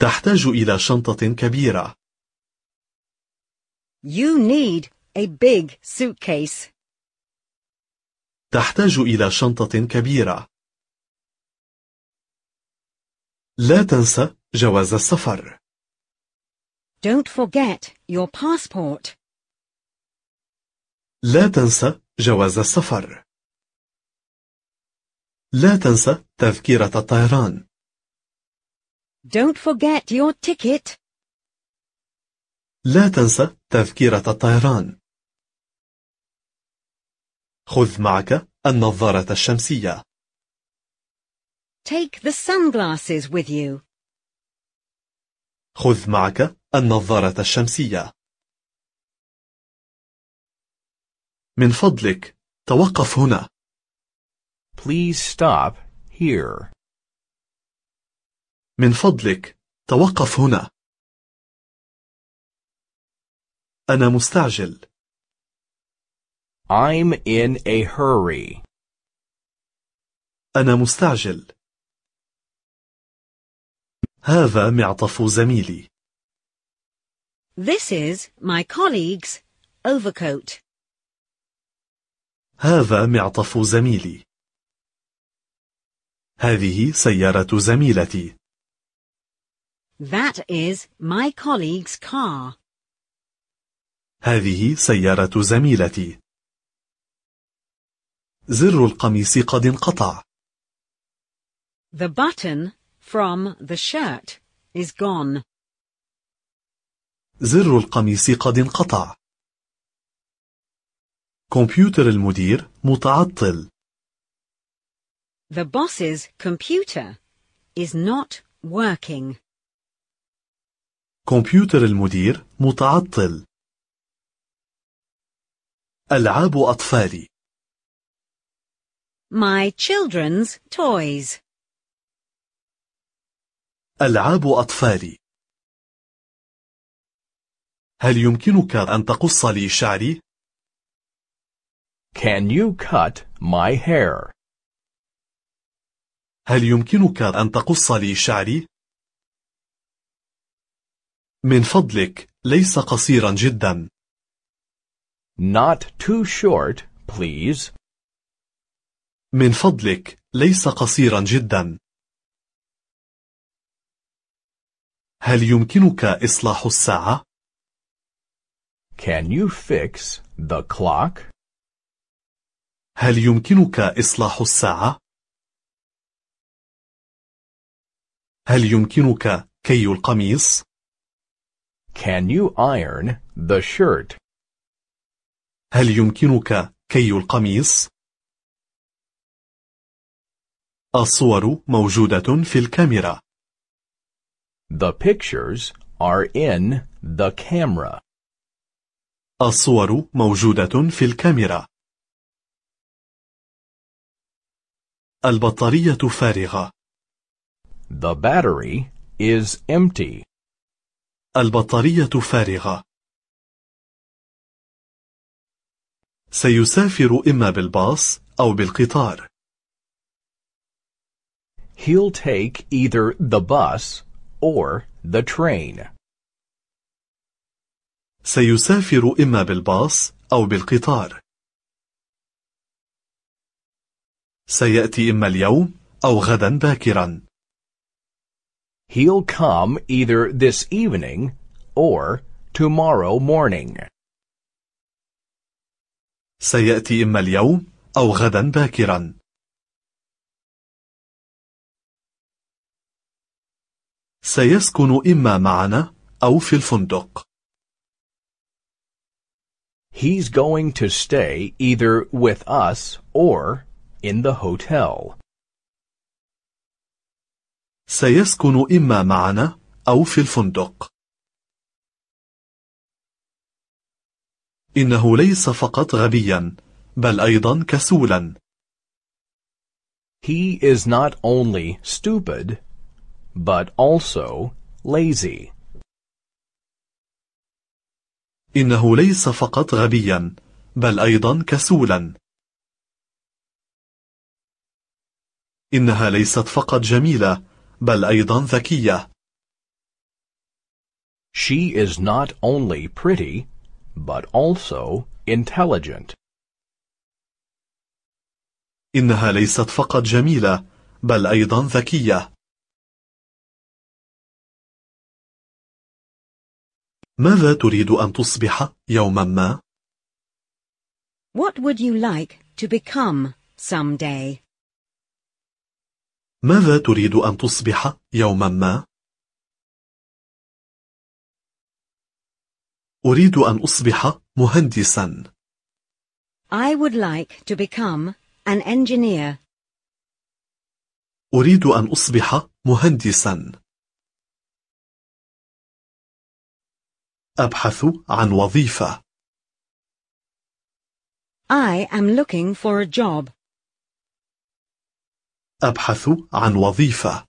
تحتاج إلى شنطة كبيرة. You need a big suitcase. تحتاج إلى شنطة كبيرة. لا تنسى جواز السفر. Don't forget your passport. لا تنسى جواز السفر. لا تنسى تذكرة الطيران. Don't forget your ticket. لا تنسى تذكرة الطيران. خذ معك النظارة الشمسية. Take the sunglasses with you. خذ معك النظارة الشمسية. من فضلك توقف هنا. Please stop here. من فضلك توقف هنا أنا مستعجل I'm in a hurry أنا مستعجل هذا معطف زميلي This is my colleague's overcoat هذا معطف زميلي هذه سيارة زميلتي That is my colleague's car. هذه سيارة زميلتي. زر القميص قد انقطع. The button from the shirt is gone. زر القميص قد انقطع. كمبيوتر المدير متعطل. The boss's computer is not working. كمبيوتر المدير متعطل ألعاب أطفالي My children's toys ألعاب أطفالي هل يمكنك أن تقص لي شعري؟ Can you cut my hair? هل يمكنك أن تقص لي شعري؟ من فضلك ليس قصيرا جدا. Not too short, please. من فضلك ليس قصيرا جدا. هل يمكنك إصلاح الساعة؟ Can you fix the clock? هل يمكنك إصلاح الساعة؟ هل يمكنك كي القميص؟ Can you iron the shirt? هل يمكنك كي القميص؟ الصور موجودة في الكاميرا. The pictures are in the camera. الصور موجودة في الكاميرا. البطارية فارغة. The battery is empty. البطارية فارغة. سيسافر إما بالباص أو بالقطار. He'll take either the bus or the train. سيسافر إما بالباص أو بالقطار. سيأتي إما اليوم أو غدا باكرا. He'll come either this evening or tomorrow morning. سيأتي إما اليوم أو غدا باكرا. سيسكن إما معنا أو في الفندق. He's going to stay either with us or in the hotel. سيسكن إما معنا أو في الفندق إنه ليس فقط غبيا بل أيضا كسولا He is not only stupid but also lazy إنه ليس فقط غبيا بل أيضا كسولا إنها ليست فقط جميلة بل أيضا ذكية. She is not only pretty, but also intelligent. إنها ليست فقط جميلة، بل أيضا ذكية. ماذا تريد أن تصبح يوما ما؟ What would you like to become someday? ماذا تريد أن تصبح يوما ما؟ أريد أن أصبح مهندسا. I would like to become an engineer. أريد أن أصبح مهندسا. أبحث عن وظيفة. I am looking for a job. أبحث عن وظيفة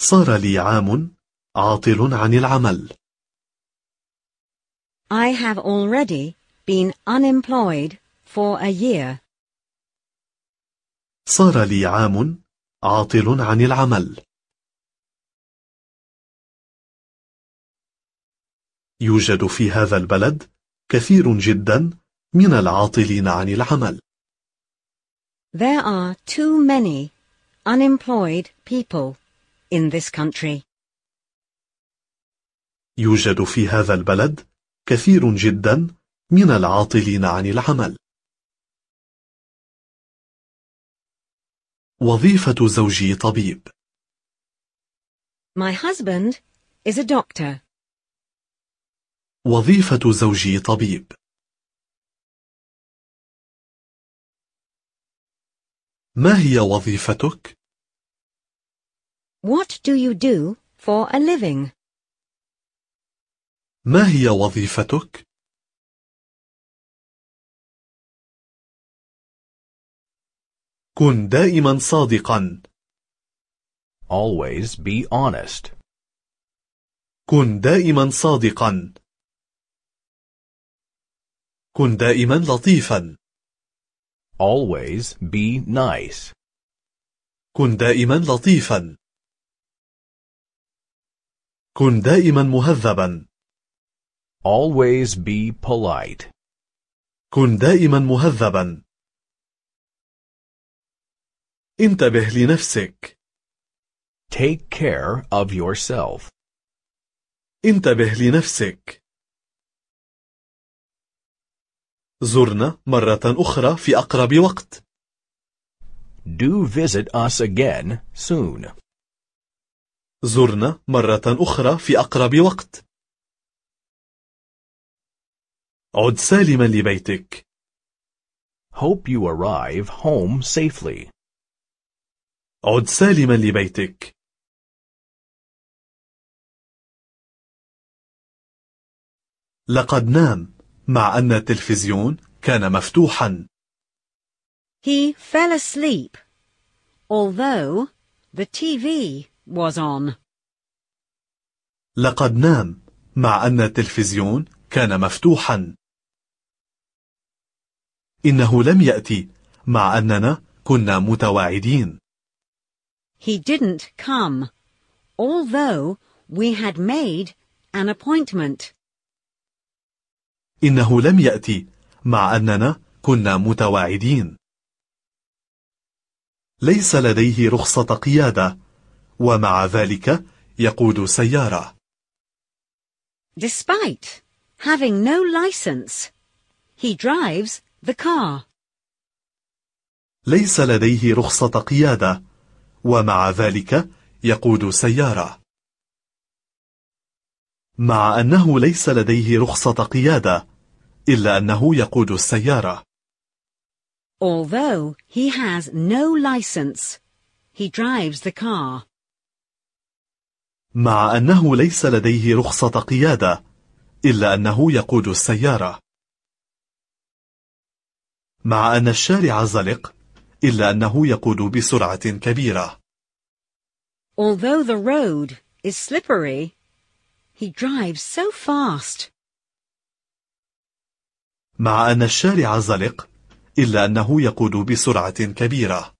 صار لي عام عاطل عن العمل I have already been unemployed for a year. صار لي عام عاطل عن العمل. يوجد في هذا البلد كثير جدا من العاطلين عن العمل. There are too many unemployed people in this country. يوجد في هذا البلد كثير جدا من العاطلين عن العمل. وظيفة زوجي طبيب. My husband is a doctor. وظيفة زوجي طبيب. ما هي وظيفتك؟ What do you do for a living? ما هي وظيفتك؟ كن دائما صادقا. Always be honest. كن دائما صادقا. كن دائما لطيفا. Always be nice. كن دائما لطيفا. كن دائما مهذبا. Always be polite. كن دائما مهذبا. انتبه لنفسك. Take care of yourself. انتبه لنفسك. زرنا مرة أخرى في أقرب وقت. Do visit us again soon. زرنا مرة أخرى في أقرب وقت. عد سالما لبيتك. Hope you arrive home safely. عد سالما لبيتك. لقد نام. مع أن التلفزيون كان مفتوحا. He fell asleep, although the TV was on. لقد نام مع أن التلفزيون كان مفتوحا. إنه لم يأتي مع أننا كنا متواعدين. He didn't come, although we had made an appointment. إنه لم يأتي مع أننا كنا متواعدين ليس لديه رخصة قيادة ومع ذلك يقود سيارة Despite having no license, he drives the car. ليس لديه رخصة قيادة ومع ذلك يقود سيارة مع أنه ليس لديه رخصة قيادة إلا أنه يقود السيارة. Although he has no license, he drives the car. مع أنه ليس لديه رخصة قيادة، إلا أنه يقود السيارة. مع أن الشارع زلق، إلا أنه يقود بسرعة كبيرة. Although the road is slippery, he drives so fast. مع أن الشارع زلق إلا أنه يقود بسرعة كبيرة